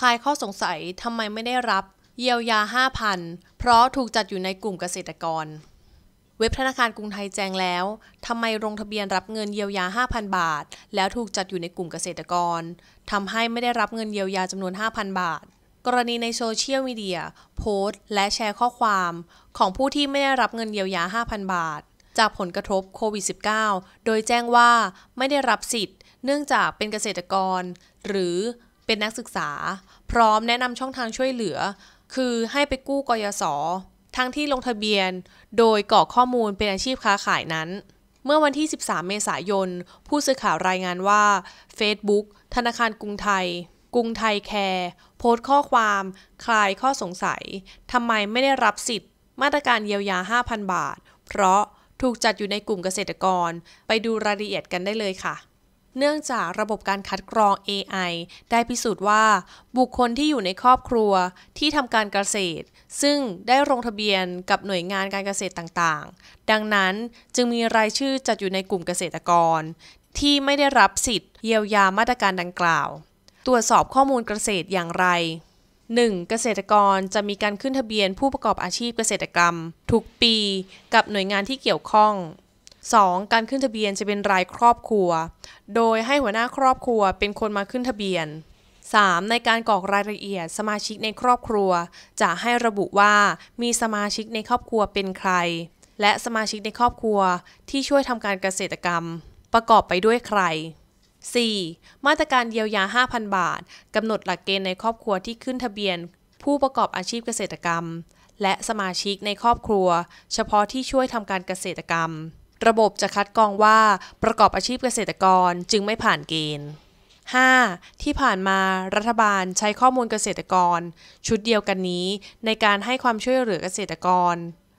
คลายข้อสงสัยทำไมไม่ได้รับเยียวยา 5,000 เพราะถูกจัดอยู่ในกลุ่มเกษตรกร เว็บธนาคารกรุงไทยแจ้งแล้วทำไมลงทะเบียนรับเงินเยียวยา 5,000 บาทแล้วถูกจัดอยู่ในกลุ่มเกษตรกรทำให้ไม่ได้รับเงินเยียวยาจำนวน 5,000 บาท กรณีในโซเชียลมีเดีย โพสต์ และแชร์ข้อความ ของผู้ที่ไม่ได้รับเงินเยียวยา 5,000 บาท จากผลกระทบโควิด -19 โดยแจ้งว่าไม่ได้รับสิทธิ์เนื่องจากเป็นเกษตรกร หรือเป็นนักศึกษา พร้อมแนะนำช่องทางช่วยเหลือ คือให้ไปกู้กยศ ทั้งที่ลงทะเบียนโดยกรอกข้อมูลเป็นอาชีพค้าขายนั้น เมื่อวันที่ 13 เมษายน ผู้สื่อข่าวรายงานว่า Facebook ธนาคารกรุงไทย กรุงไทยแคร์โพสต์ข้อความ คลายข้อสงสัยทำไมไม่ได้รับสิทธิ์มาตรการเยียวยา 5,000 บาท เพราะถูกจัดอยู่ในกลุ่มเกษตรกร ไปดูรายละเอียดกันได้เลยค่ะเนื่องจากระบบการคัดกรอง AI ได้พิสูจน์ว่า บุคคลที่อยู่ในครอบครัวที่ทำการเกษตร ซึ่งได้ลงทะเบียนกับหน่วยงานการเกษตรต่างๆ ดังนั้นจึงมีรายชื่อจัดอยู่ในกลุ่มเกษตรกร ที่ไม่ได้รับสิทธิ์เยียวยามาตรการดังกล่าว ตรวจสอบข้อมูลเกษตรอย่างไร 1. เกษตรกรจะมีการขึ้นทะเบียนผู้ประกอบอาชีพเกษตรกรรมทุกปีกับหน่วยงานที่เกี่ยวข้อง 2. การขึ้นทะเบียนจะเป็นรายครอบครัว โดยให้หัวหน้าครอบครัวเป็นคนมาขึ้นทะเบียน 3. ในการกรอกรายละเอียดสมาชิกในครอบครัว จะให้ระบุว่ามีสมาชิกในครอบครัวเป็นใคร และสมาชิกในครอบครัวที่ช่วยทำการเกษตรกรรม ประกอบไปด้วยใคร 4. มาตรการเยียวยา 5,000 บาทกำหนดหลักเกณฑ์ในครอบครัวที่ขึ้นทะเบียน ผู้ประกอบอาชีพเกษตรกรรม และสมาชิกในครอบครัว เฉพาะที่ช่วยทำการเกษตรกรรมระบบจะคัดกรองว่าประกอบอาชีพเกษตรกรจึงไม่ผ่านเกณฑ์ 5. ที่ผ่านมารัฐบาลใช้ข้อมูลเกษตรกร ชุดเดียวกันนี้ในการให้ความช่วยเหลือเกษตรกร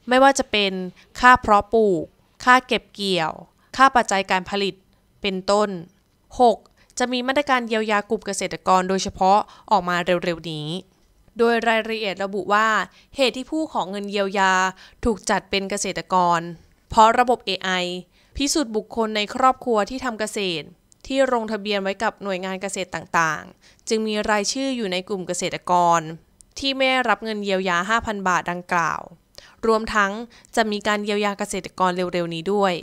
ไม่ว่าจะเป็นค่าเพาะปลูก ค่าเก็บเกี่ยว ค่าปัจจัยการผลิต เป็นต้น 6. จะมีมาตรการเยียวยากลุ่มเกษตรกรโดยเฉพาะออกมาเร็ว ๆ นี้ โดยรายละเอียดระบุว่า เหตุที่ผู้ของเงินเยียวยาถูกจัดเป็นเกษตรกรเพราะระบบ AI พิสูจน์บุคคลในครอบครัวที่ทำเกษตร ที่ลงทะเบียนไว้กับหน่วยงานเกษตรต่างๆ จึงมีรายชื่ออยู่ในกลุ่มเกษตรกร ที่ไม่รับเงินเยียวยา 5,000 บาทดังกล่าว รวมทั้งจะมีการเยียวยาเกษตรกรเร็ว ๆ นี้ด้วย